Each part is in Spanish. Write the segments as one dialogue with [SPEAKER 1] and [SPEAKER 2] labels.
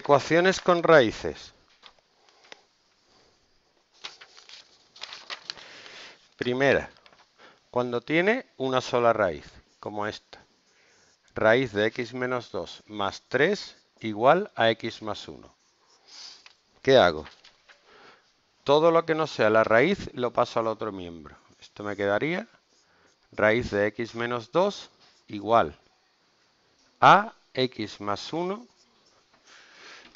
[SPEAKER 1] Ecuaciones con raíces. Primera, cuando tiene una sola raíz, como esta. Raíz de x menos 2 más 3 igual a x más 1. ¿Qué hago? Todo lo que no sea la raíz lo paso al otro miembro. Esto me quedaría raíz de x menos 2 igual a x más 1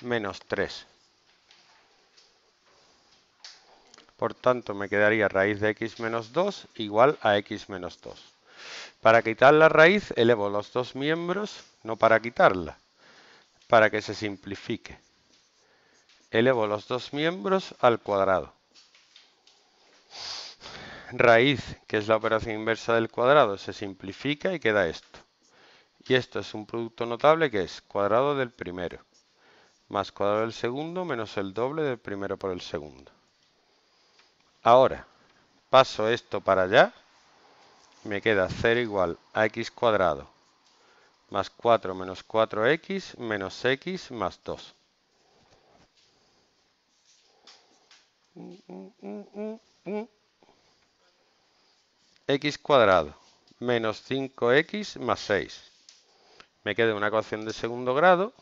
[SPEAKER 1] menos 3. Por tanto, me quedaría raíz de x menos 2 igual a x menos 2. Para quitar la raíz, elevo los dos miembros, no para quitarla, para que se simplifique. Elevo los dos miembros al cuadrado. Raíz, que es la operación inversa del cuadrado, se simplifica y queda esto. Y esto es un producto notable que es cuadrado del primero más cuadrado del segundo menos el doble del primero por el segundo. Ahora, paso esto para allá, me queda 0 igual a x cuadrado más 4 menos 4x menos x más 2. x cuadrado menos 5x más 6. Me queda una ecuación de segundo grado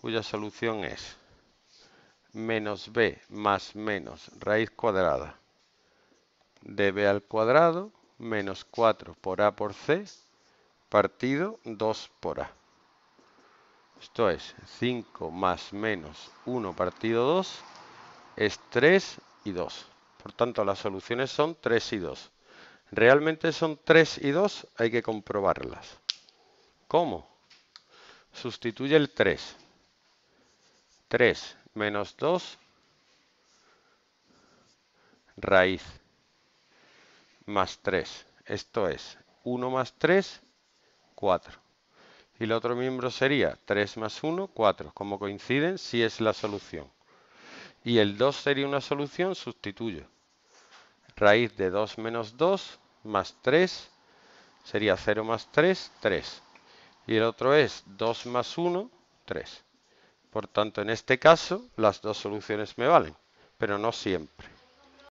[SPEAKER 1] cuya solución es menos b más menos raíz cuadrada de b al cuadrado menos 4 por a por c partido 2 por a. Esto es 5 más menos 1 partido 2 es 3 y 2. Por tanto, las soluciones son 3 y 2. Realmente son 3 y 2, hay que comprobarlas. ¿Cómo? Sustituye el 3 3 menos 2 raíz más 3. Esto es 1 más 3, 4. Y el otro miembro sería 3 más 1, 4. Como coinciden, si sí es la solución. Y el 2 sería una solución, sustituyo. Raíz de 2 menos 2 más 3 sería 0 más 3, 3. Y el otro es 2 más 1, 3. Por tanto, en este caso, las dos soluciones me valen, pero no siempre.